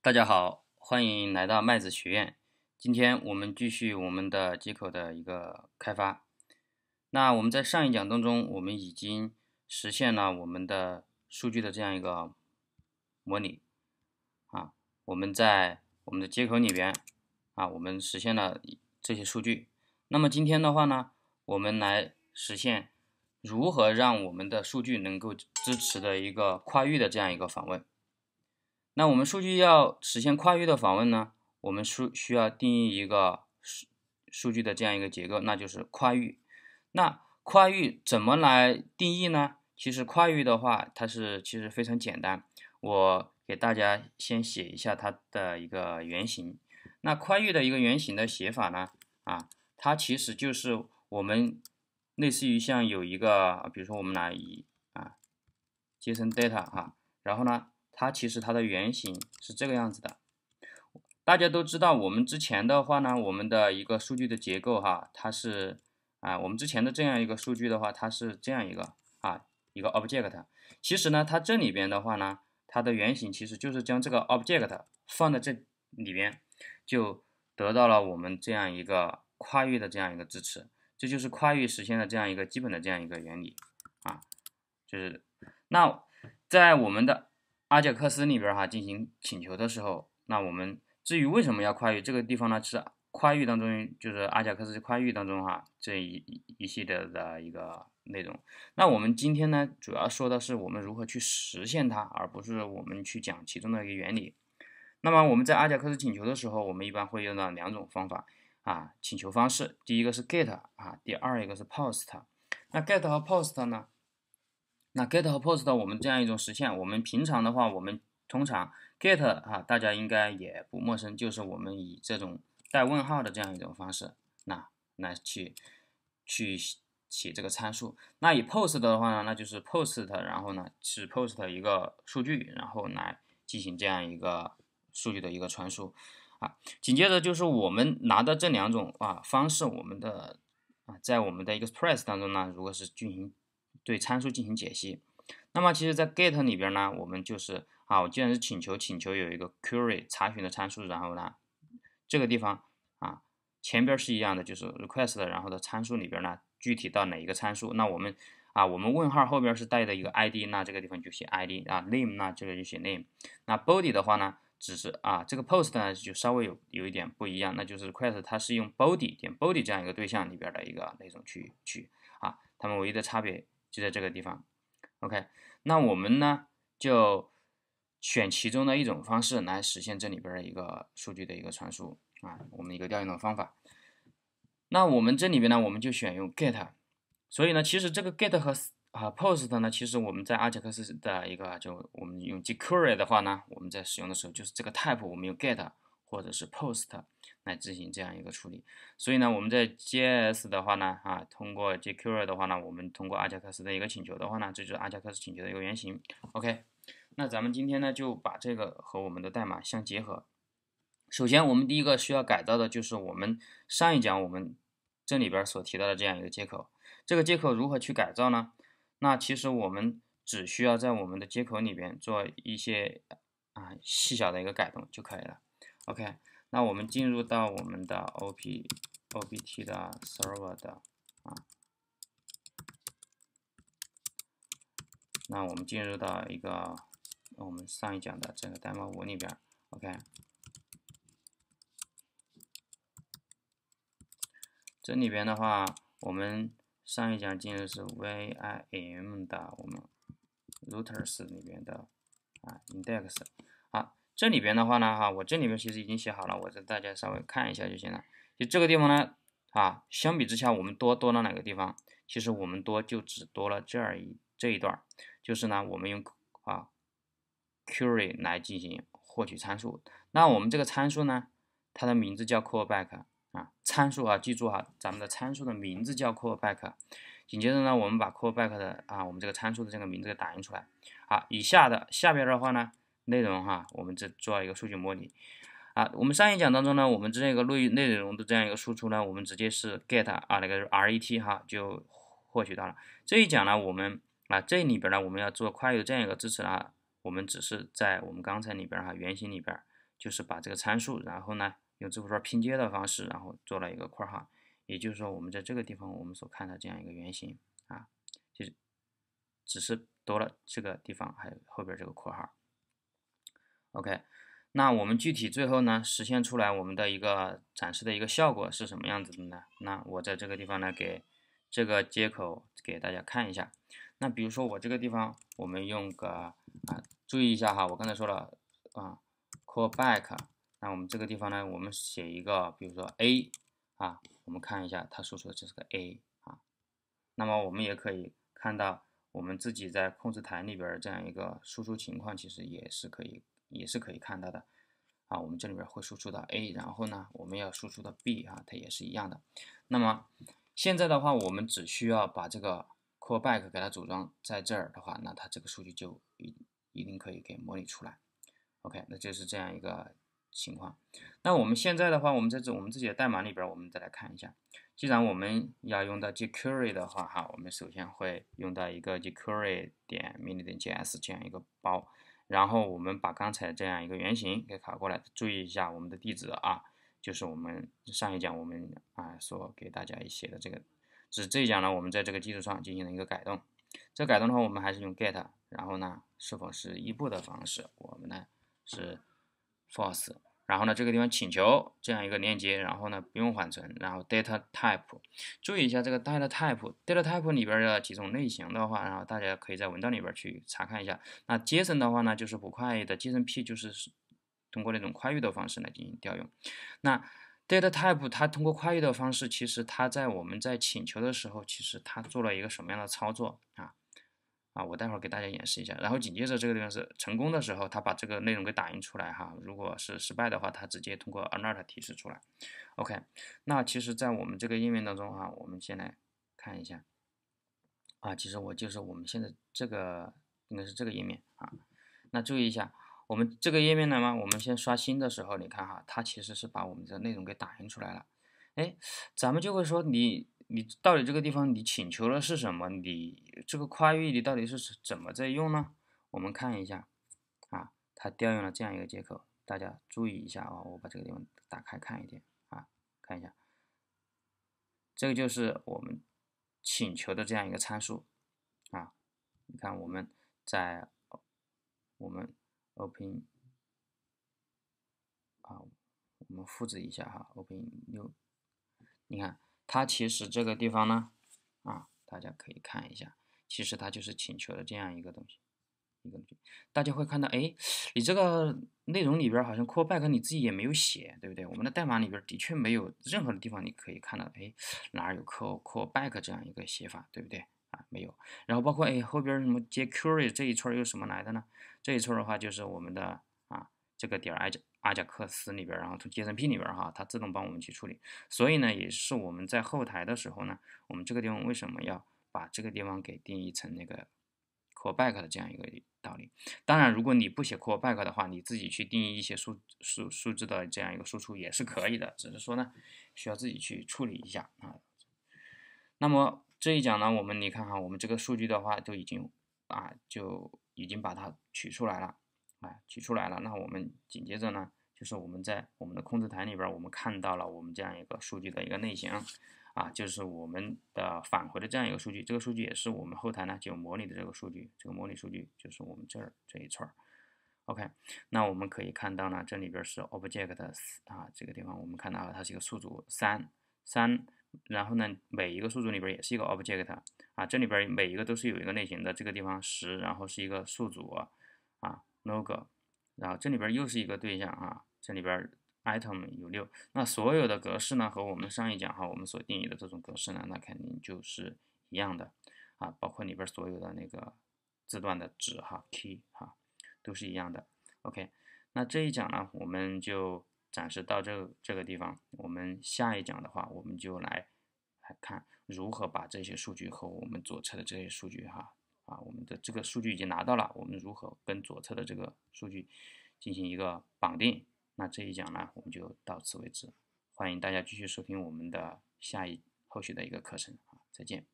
大家好，欢迎来到麦子学院。今天我们继续我们的接口的一个开发。那我们在上一讲当中，我们已经实现了我们的数据的这样一个模拟啊。我们在我们的接口里边啊，我们实现了这些数据。那么今天的话呢，我们来实现如何让我们的数据能够支持的一个跨域的这样一个访问。那我们数据要实现跨域的访问呢？我们需需要定义一个数数据的这样一个结构，那就是跨域。那跨域怎么来定义呢？其实跨域的话，它是其实非常简单。我给大家先写一下它的一个原型。那跨域的一个原型的写法呢？啊，它其实就是我们类似于像有一个，比如说我们拿一啊，JSON data 哈，然后呢？它其实它的原型是这个样子的，大家都知道，我们之前的话呢，我们的一个数据的结构哈，它是啊，我们之前的这样一个数据的话，它是这样一个啊，一个 object。其实呢，它这里边的话呢，它的原型其实就是将这个 object 放在这里边，就得到了我们这样一个跨域的这样一个支持。这就是跨域实现的这样一个基本的这样一个原理啊，就是那在我们的。阿贾克斯里边哈进行请求的时候，那我们至于为什么要跨域这个地方呢？是跨域当中，就是阿贾克斯跨域当中哈这一一系列的一个内容。那我们今天呢，主要说的是我们如何去实现它，而不是我们去讲其中的一个原理。那么我们在阿贾克斯请求的时候，我们一般会用到两种方法啊，请求方式，第一个是 GET 啊，第二一个是 POST。那 GET 和 POST 呢？那 get 和 post 的我们这样一种实现，我们平常的话，我们通常 get 啊，大家应该也不陌生，就是我们以这种带问号的这样一种方式，那来去去写这个参数。那以 post 的的话呢，那就是 post，然后呢是 post 一个数据，然后来进行这样一个数据的一个传输啊。紧接着就是我们拿的这两种啊方式，我们的啊在我们的 Express 当中呢，如果是进行。对参数进行解析，那么其实，在 get 里边呢，我们就是啊，我既然是请求，请求有一个 query 查询的参数，然后呢，这个地方啊，前边是一样的，就是 request 然后的参数里边呢，具体到哪一个参数，那我们啊，我们问号后边是带的一个 id，那这个地方就写 id 啊，name 那这个就写 name，那 body 的话呢，只是啊，这个 post 呢就稍微有有一点不一样，那就是 request 它是用 body 点 body 这样一个对象里边的一个那种去去啊，他们唯一的差别。就在这个地方，OK，那我们呢就选其中的一种方式来实现这里边的一个数据的一个传输啊，我们一个调用的方法。那我们这里边呢，我们就选用 GET，所以呢，其实这个 GET 和啊 POST 呢，其实我们在阿贾克斯的一个就我们用 jQuery 的话呢，我们在使用的时候就是这个 type 我们用 GET。或者是 post 来进行这样一个处理，所以呢，我们在 JS 的话呢，啊，通过 jQuery 的话呢，我们通过阿加克斯的一个请求的话呢，这就是阿加克斯请求的一个原型。OK，那咱们今天呢就把这个和我们的代码相结合。首先，我们第一个需要改造的就是我们上一讲我们这里边所提到的这样一个接口，这个接口如何去改造呢？那其实我们只需要在我们的接口里边做一些啊细小的一个改动就可以了。OK，那我们进入到我们的 O P O B T 的 server 的啊，那我们进入到一个我们上一讲的这个 demo 五里边。OK，这里边的话，我们上一讲进入是 V I M 的我们 routes 里面的啊 index 啊。这里边的话呢，哈，我这里面其实已经写好了，我这大家稍微看一下就行了。就这个地方呢，啊，相比之下，我们多多了哪个地方？其实我们多就只多了这儿一这一段，就是呢，我们用啊，query 来进行获取参数。那我们这个参数呢，它的名字叫 callback 啊，参数啊，记住哈，咱们的参数的名字叫 callback。紧接着呢，我们把 callback 的啊，我们这个参数的这个名字给打印出来。啊，以下的下边的话呢。内容哈，我们这做了一个数据模拟啊。我们上一讲当中呢，我们这样一个录音内容的这样一个输出呢，我们直接是 get 啊，那个 ret 哈就获取到了。这一讲呢，我们啊这里边呢，我们要做快越这样一个支持呢，我们只是在我们刚才里边哈原型里边，就是把这个参数，然后呢用字符串拼接的方式，然后做了一个括号，也就是说，我们在这个地方我们所看到这样一个原型啊，就是只是多了这个地方还有后边这个括号。OK，那我们具体最后呢实现出来我们的一个展示的一个效果是什么样子的呢？那我在这个地方呢给这个接口给大家看一下。那比如说我这个地方，我们用个啊，注意一下哈，我刚才说了啊，callback。那我们这个地方呢，我们写一个，比如说 A 啊，我们看一下它输出的就是个 A 啊。那么我们也可以看到，我们自己在控制台里边这样一个输出情况，其实也是可以。也是可以看到的，啊，我们这里边会输出到 A，然后呢，我们要输出到 B 啊，它也是一样的。那么现在的话，我们只需要把这个 Callback 给它组装在这儿的话，那它这个数据就一一定可以给模拟出来。OK，那就是这样一个情况。那我们现在的话，我们在这我们自己的代码里边，我们再来看一下。既然我们要用到 jQuery 的话，哈，我们首先会用到一个 jQuery 点 m i n i j s 这样一个包。然后我们把刚才这样一个原型给拷过来，注意一下我们的地址啊，就是我们上一讲我们啊所给大家写的这个，是这一讲呢，我们在这个基础上进行了一个改动。这改动的话，我们还是用 get，然后呢，是否是一步的方式，我们呢是 force。然后呢，这个地方请求这样一个链接，然后呢不用缓存，然后 data type，注意一下这个 data type，data type 里边的几种类型的话，然后大家可以在文档里边去查看一下。那 JSON 的话呢，就是不快的 JSONP，就是通过那种跨域的方式来进行调用。那 data type 它通过跨域的方式，其实它在我们在请求的时候，其实它做了一个什么样的操作啊？啊，我待会儿给大家演示一下，然后紧接着这个地方是成功的时候，他把这个内容给打印出来哈。如果是失败的话，他直接通过 alert 提示出来。OK，那其实，在我们这个页面当中啊，我们先来看一下。啊，其实我就是我们现在这个应该是这个页面啊。那注意一下，我们这个页面呢嘛，我们先刷新的时候，你看哈，它其实是把我们的内容给打印出来了。哎，咱们就会说你。你到底这个地方，你请求的是什么？你这个跨域你到底是怎么在用呢？我们看一下，啊，它调用了这样一个接口，大家注意一下啊，我把这个地方打开看一点啊，看一下，这个就是我们请求的这样一个参数，啊，你看我们在我们 open 啊，我们复制一下哈，open 六，你看。它其实这个地方呢，啊，大家可以看一下，其实它就是请求的这样一个东西，一个东西，大家会看到，哎，你这个内容里边好像 callback 你自己也没有写，对不对？我们的代码里边的确没有任何的地方你可以看到，哎，哪有 call callback 这样一个写法，对不对？啊，没有。然后包括哎后边什么接 query 这一串又什么来的呢？这一串的话就是我们的啊这个点儿挨着。阿贾克斯里边，然后从 JSONP 里边，哈，它自动帮我们去处理。所以呢，也是我们在后台的时候呢，我们这个地方为什么要把这个地方给定义成那个 callback 的这样一个道理？当然，如果你不写 callback 的话，你自己去定义一些数数数字的这样一个输出也是可以的，只是说呢，需要自己去处理一下啊。那么这一讲呢，我们你看哈，我们这个数据的话都已经啊，就已经把它取出来了啊，取出来了。那我们紧接着呢？就是我们在我们的控制台里边，我们看到了我们这样一个数据的一个类型啊，就是我们的返回的这样一个数据，这个数据也是我们后台呢就模拟的这个数据，这个模拟数据就是我们这儿这一串。OK，那我们可以看到呢，这里边是 object 啊，这个地方我们看到啊，它是一个数组三三，然后呢每一个数组里边也是一个 object 啊，这里边每一个都是有一个类型的，这个地方十，然后是一个数组啊，logo，然后这里边又是一个对象啊。这里边 item 有六，那所有的格式呢，和我们上一讲哈，我们所定义的这种格式呢，那肯定就是一样的啊，包括里边所有的那个字段的值哈，key 哈，都是一样的。OK，那这一讲呢，我们就展示到这这个地方，我们下一讲的话，我们就来来看如何把这些数据和我们左侧的这些数据哈，啊，我们的这个数据已经拿到了，我们如何跟左侧的这个数据进行一个绑定。那这一讲呢，我们就到此为止，欢迎大家继续收听我们的下一后续的一个课程啊，再见。